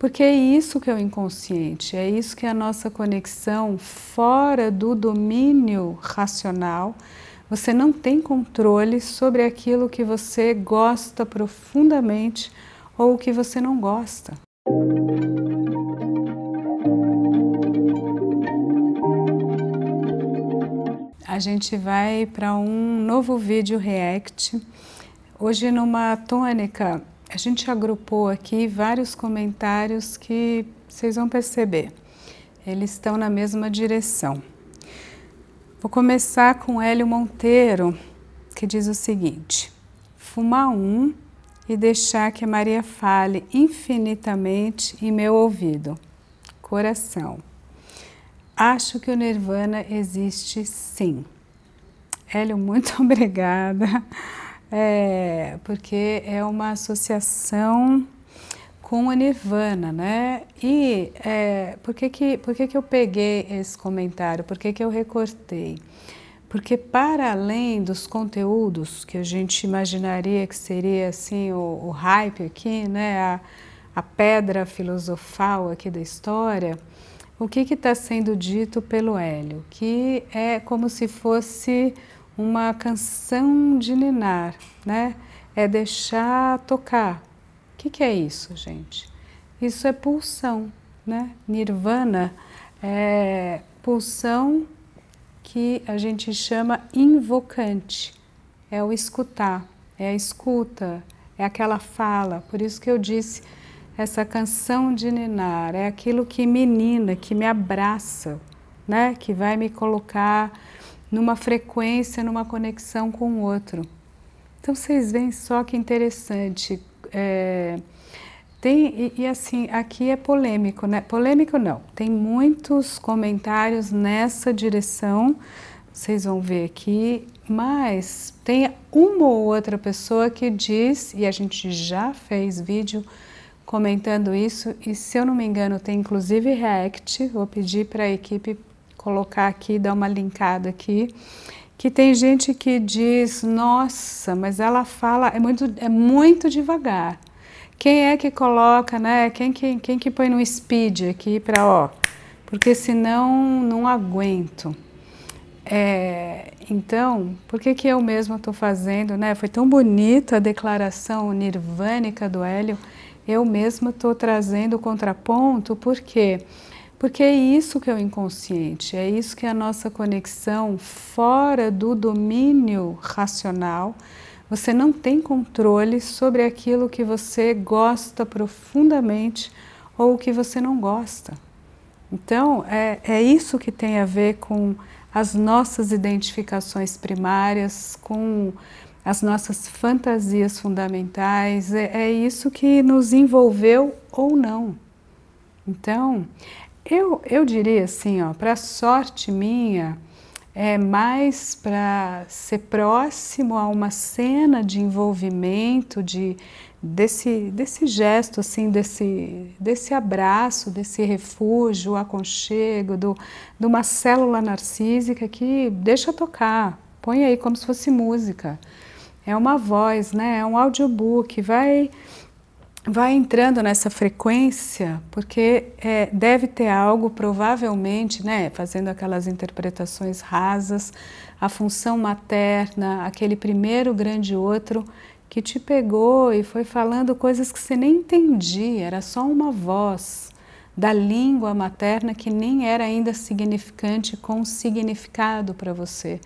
Porque é isso que é o inconsciente, é isso que é a nossa conexão fora do domínio racional. Você não tem controle sobre aquilo que você gosta profundamente ou o que você não gosta. A gente vai para um novo vídeo react, hoje numa tônica a gente agrupou aqui vários comentários que vocês vão perceber. Eles estão na mesma direção. Vou começar com Hélio Monteiro, que diz o seguinte: fumar um e deixar que a Maria fale infinitamente em meu ouvido. Coração. Acho que o Nirvana existe sim. Hélio, muito obrigada. É, porque é uma associação com o Nirvana, né? E é, por, que, que, por que, que eu peguei esse comentário? Por que, que eu recortei? Porque para além dos conteúdos que a gente imaginaria que seria assim o, o hype aqui, né? A, a pedra filosofal aqui da história, o que está sendo dito pelo Hélio? Que é como se fosse uma canção de ninar, né? É deixar tocar. O que, que é isso, gente? Isso é pulsão, né? Nirvana é pulsão que a gente chama invocante. É o escutar, é a escuta, é aquela fala. Por isso que eu disse essa canção de ninar, é aquilo que menina, que me abraça, né? Que vai me colocar numa frequência, numa conexão com o outro. Então vocês veem só que interessante. É, tem, e, e, assim, aqui é polêmico, né? Polêmico não. Tem muitos comentários nessa direção, vocês vão ver aqui, mas tem uma ou outra pessoa que diz, e a gente já fez vídeo comentando isso, e se eu não me engano, tem inclusive react, vou pedir para a equipe colocar aqui, dar uma linkada aqui, que tem gente que diz, nossa, mas ela fala, é muito, é muito devagar. Quem é que coloca, né? Quem que, quem que põe no speed aqui para, ó, porque senão não aguento. É, então, por que, que eu mesma estou fazendo, né? Foi tão bonita a declaração nirvânica do Hélio, eu mesma estou trazendo o contraponto, porque quê? Porque é isso que é o inconsciente, é isso que é a nossa conexão fora do domínio racional. Você não tem controle sobre aquilo que você gosta profundamente ou o que você não gosta. Então, é, é isso que tem a ver com as nossas identificações primárias, com as nossas fantasias fundamentais, é, é, isso que nos envolveu ou não. Então, eu, eu diria assim, ó, para sorte minha, é mais para ser próximo a uma cena de envolvimento, de desse, desse gesto, assim, desse, desse abraço, desse refúgio, aconchego, do, de uma célula narcísica que deixa tocar, põe aí como se fosse música. É uma voz, né? é um audiobook, vai vai entrando nessa frequência porque é, deve ter algo, provavelmente, né, fazendo aquelas interpretações rasas, a função materna, aquele primeiro grande outro que te pegou e foi falando coisas que você nem entendia, era só uma voz da língua materna que nem era ainda significante com significado para você,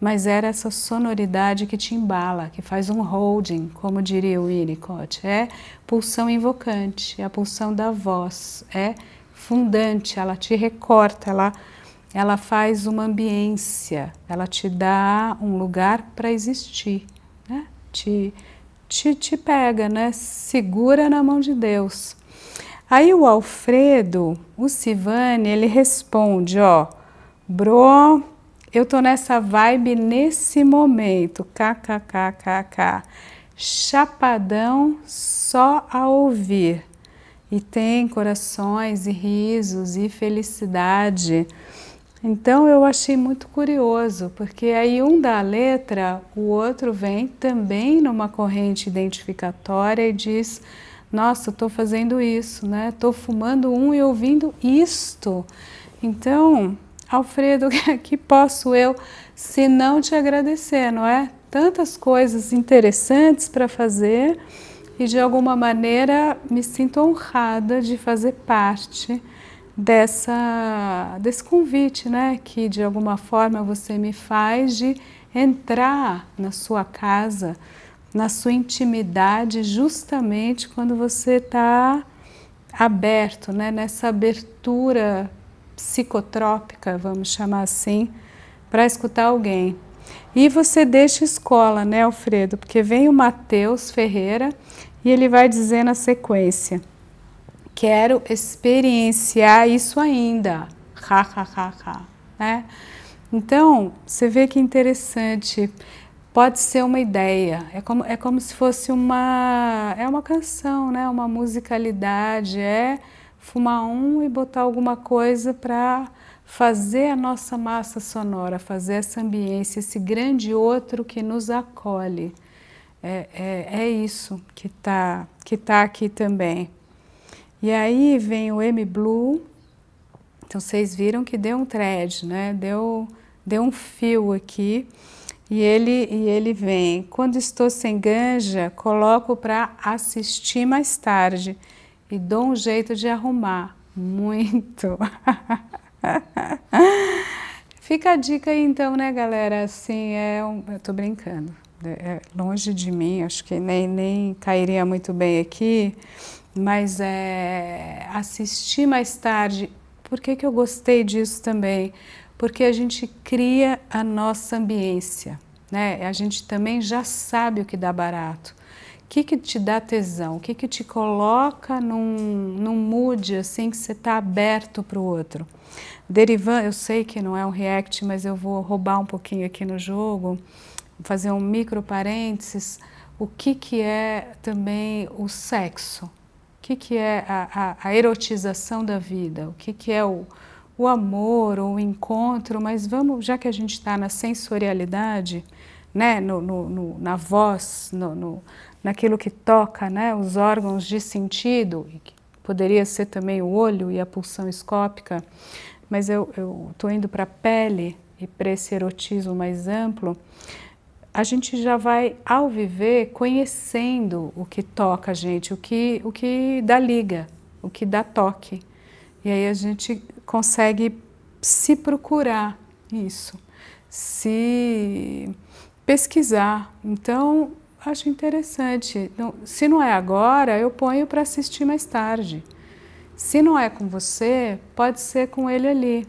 mas era essa sonoridade que te embala, que faz um holding, como diria o Winnicott. É pulsão invocante, é a pulsão da voz, é fundante, ela te recorta, ela ela faz uma ambiência, ela te dá um lugar para existir, né? te, te, te pega, né? segura na mão de Deus. Aí o Alfredo, o Sivani, ele responde, ó, bro, eu tô nessa vibe nesse momento, kkkkk, chapadão só a ouvir. E tem corações e risos e felicidade. Então eu achei muito curioso, porque aí um dá a letra, o outro vem também numa corrente identificatória e diz nossa, estou fazendo isso, né? Estou fumando um e ouvindo isto. Então, Alfredo, que posso eu se não te agradecer, não é? Tantas coisas interessantes para fazer e de alguma maneira me sinto honrada de fazer parte dessa desse convite, né, que de alguma forma você me faz de entrar na sua casa, na sua intimidade, justamente quando você está aberto, né? nessa abertura psicotrópica, vamos chamar assim, para escutar alguém. E você deixa escola, né, Alfredo? Porque vem o Mateus Ferreira e ele vai dizer na sequência: Quero experienciar isso ainda. Ha, ha, ha, ha. Né? Então, você vê que interessante pode ser uma ideia, é como, é como se fosse uma, é uma canção, né? uma musicalidade, é fumar um e botar alguma coisa para fazer a nossa massa sonora, fazer essa ambiência, esse grande outro que nos acolhe. É, é, é isso que está que tá aqui também. E aí vem o M Blue. Então vocês viram que deu um thread, né? Deu, deu um fio aqui. E ele, e ele vem. Quando estou sem ganja, coloco para assistir mais tarde e dou um jeito de arrumar. Muito! Fica a dica aí, então, né, galera? Assim, é um... eu tô brincando. Né? É longe de mim, acho que nem, nem cairia muito bem aqui, mas é assistir mais tarde. Por que, que eu gostei disso também? porque a gente cria a nossa ambiência, né? A gente também já sabe o que dá barato. O que, que te dá tesão? O que, que te coloca num, num mood assim que você está aberto para o outro? Derivan, eu sei que não é um react, mas eu vou roubar um pouquinho aqui no jogo, fazer um micro parênteses. O que, que é também o sexo? O que, que é a, a, a erotização da vida? O que, que é o, o amor ou o encontro, mas vamos, já que a gente está na sensorialidade, né, no, no, no na voz, no, no, naquilo que toca, né, os órgãos de sentido, que poderia ser também o olho e a pulsão escópica, mas eu estou indo para a pele e para esse erotismo mais amplo, a gente já vai, ao viver, conhecendo o que toca a gente, o que, o que dá liga, o que dá toque. E aí a gente consegue se procurar isso, se pesquisar. Então, acho interessante. Então, se não é agora, eu ponho para assistir mais tarde. Se não é com você, pode ser com ele ali.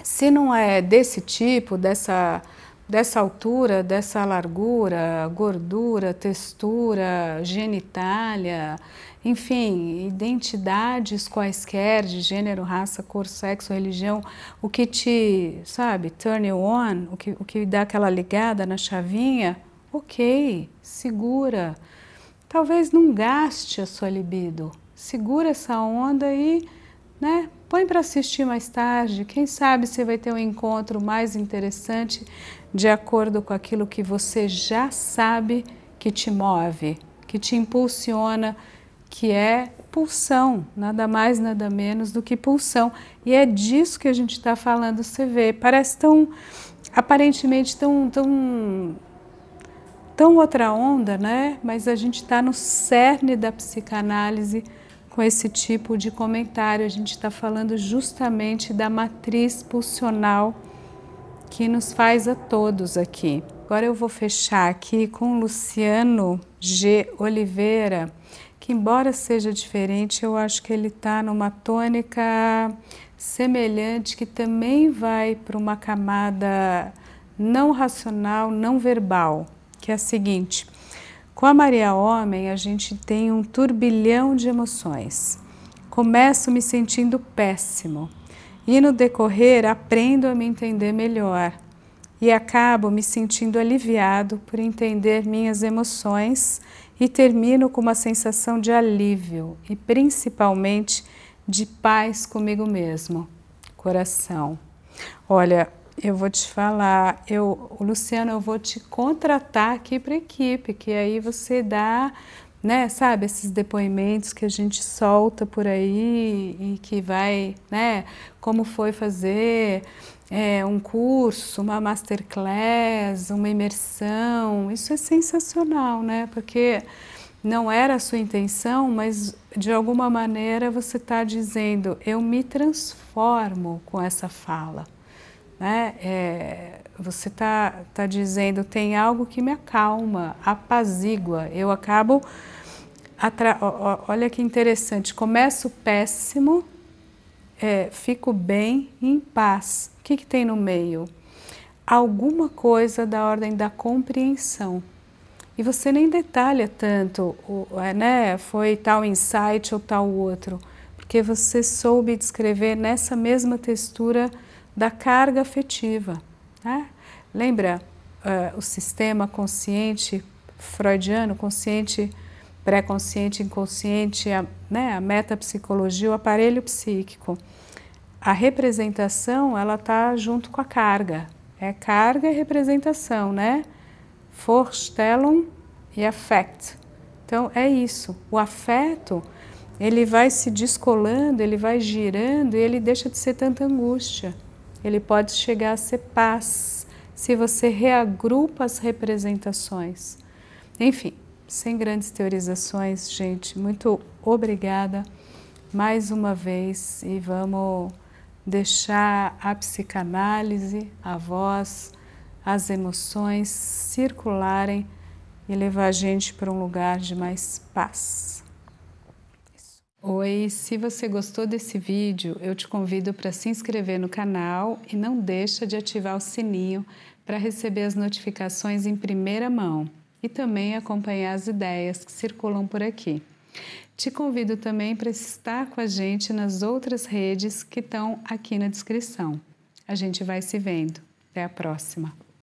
Se não é desse tipo, dessa, dessa altura, dessa largura, gordura, textura, genitália, enfim, identidades quaisquer de gênero, raça, cor, sexo, religião, o que te, sabe, turn you on, o que, o que dá aquela ligada na chavinha, ok, segura. Talvez não gaste a sua libido, segura essa onda e, né, põe para assistir mais tarde. Quem sabe você vai ter um encontro mais interessante de acordo com aquilo que você já sabe que te move, que te impulsiona que é pulsão, nada mais, nada menos do que pulsão. E é disso que a gente está falando, você vê. Parece tão, aparentemente, tão, tão, tão outra onda, né? Mas a gente está no cerne da psicanálise com esse tipo de comentário. A gente está falando justamente da matriz pulsional que nos faz a todos aqui. Agora eu vou fechar aqui com Luciano G. Oliveira que embora seja diferente, eu acho que ele está numa tônica semelhante que também vai para uma camada não racional, não verbal, que é a seguinte: com a Maria Homem, a gente tem um turbilhão de emoções. Começo me sentindo péssimo e no decorrer aprendo a me entender melhor e acabo me sentindo aliviado por entender minhas emoções e termino com uma sensação de alívio e principalmente de paz comigo mesmo. Coração. Olha, eu vou te falar, eu, Luciano, eu vou te contratar aqui para a equipe, que aí você dá né, sabe, esses depoimentos que a gente solta por aí e que vai, né, como foi fazer é, um curso, uma masterclass, uma imersão, isso é sensacional, né, porque não era a sua intenção, mas de alguma maneira você está dizendo, eu me transformo com essa fala, né, é, você está tá dizendo tem algo que me acalma, apazigua. Eu acabo. Atra... Olha que interessante. Começo péssimo, é, fico bem, em paz. O que, que tem no meio? Alguma coisa da ordem da compreensão. E você nem detalha tanto, é, né? Foi tal insight ou tal outro, porque você soube descrever nessa mesma textura da carga afetiva. Né? Lembra uh, o sistema consciente freudiano, consciente, pré-consciente, inconsciente, a, né, a metapsicologia, o aparelho psíquico. A representação, ela está junto com a carga. É carga e representação, né? Vorstellung e affect. Então, é isso. O afeto, ele vai se descolando, ele vai girando e ele deixa de ser tanta angústia ele pode chegar a ser paz se você reagrupa as representações. Enfim, sem grandes teorizações, gente, muito obrigada mais uma vez e vamos deixar a psicanálise, a voz, as emoções circularem e levar a gente para um lugar de mais paz. Oi, se você gostou desse vídeo, eu te convido para se inscrever no canal e não deixa de ativar o sininho para receber as notificações em primeira mão e também acompanhar as ideias que circulam por aqui. Te convido também para estar com a gente nas outras redes que estão aqui na descrição. A gente vai se vendo. Até a próxima!